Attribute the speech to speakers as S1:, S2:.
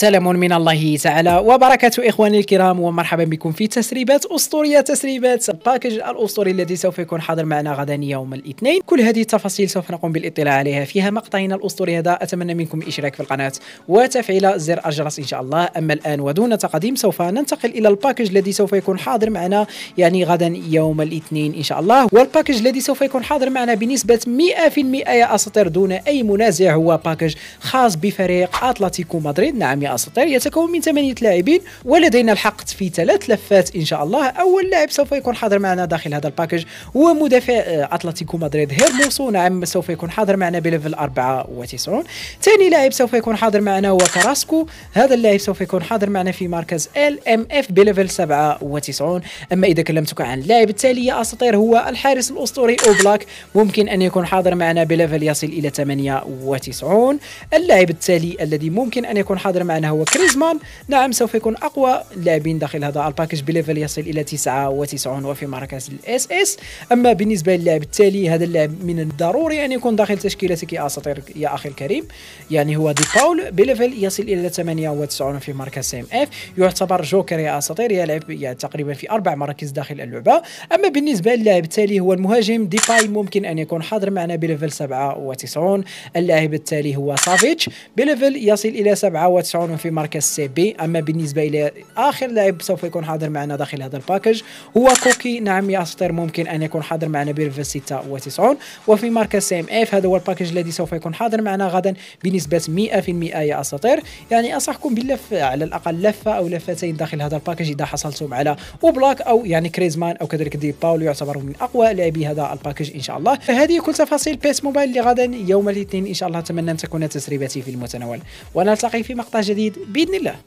S1: سلام من الله تعالى وبركاته اخواني الكرام ومرحبا بكم في تسريبات اسطوريه تسريبات الباكج الاسطوري الذي سوف يكون حاضر معنا غدا يوم الاثنين كل هذه التفاصيل سوف نقوم بالاطلاع عليها فيها مقطعنا الاسطوري هذا اتمنى منكم الاشتراك في القناه وتفعيل زر الجرس ان شاء الله اما الان ودون تقديم سوف ننتقل الى الباكج الذي سوف يكون حاضر معنا يعني غدا يوم الاثنين ان شاء الله والباكج الذي سوف يكون حاضر معنا بنسبه 100% يا اساطير دون اي منازع هو باكج خاص بفريق اتلتيكو مدريد نعم جميع السطير يتكون من ثمانية لاعبين ولدينا الحق في ثلاث لفات إن شاء الله أول لاعب سوف يكون حاضر معنا داخل هذا الباكج هو مدافع آه، أتلتيكو مدريد هيرموسو نعم سوف يكون حاضر معنا بليفل 94 ثاني لاعب سوف يكون حاضر معنا هو كراسكو هذا اللاعب سوف يكون حاضر معنا في مركز ال ام اف بليفل 97 أما إذا كلمتك عن اللاعب التالي يا أساطير هو الحارس الأسطوري أوبلاك ممكن أن يكون حاضر معنا بليفل يصل إلى 98 اللاعب التالي الذي ممكن أن يكون حاضر معنا معنا هو كريزمان نعم سوف يكون اقوى اللاعبين داخل هذا الباكج بليفل يصل الى 99 وفي مركز الاس اس اما بالنسبه للاعب التالي هذا اللاعب من الضروري ان يكون داخل تشكيلتك يا اساطير يا اخي الكريم يعني هو دي باول بليفل يصل الى 98 في مركز سي ام اف يعتبر جوكر يا اساطير يلعب يعني تقريبا في اربع مراكز داخل اللعبه اما بالنسبه للاعب التالي هو المهاجم ديباي ممكن ان يكون حاضر معنا بليفل 97 اللاعب التالي هو سافيتش بليفل يصل الى 97 يلعبون في مركز سي بي اما بالنسبه الى اخر لاعب سوف يكون حاضر معنا داخل هذا الباكج هو كوكي نعم يا اسطير ممكن ان يكون حاضر معنا بيرف 96 وفي مركز سي ام اف هذا هو الباكج الذي سوف يكون حاضر معنا غدا بنسبه 100% يا اساطير يعني انصحكم باللف على الاقل لفه او لفتين داخل هذا الباكج اذا حصلتم على اوبلاك او يعني كريزمان او كذلك دي باول يعتبر من اقوى لاعبي هذا الباكج ان شاء الله هذه كل تفاصيل بيس موبايل لغدا يوم الاثنين ان شاء الله اتمنى ان تكون تسريباتي في المتناول ونلتقي في مقطع جديد جديد باذن الله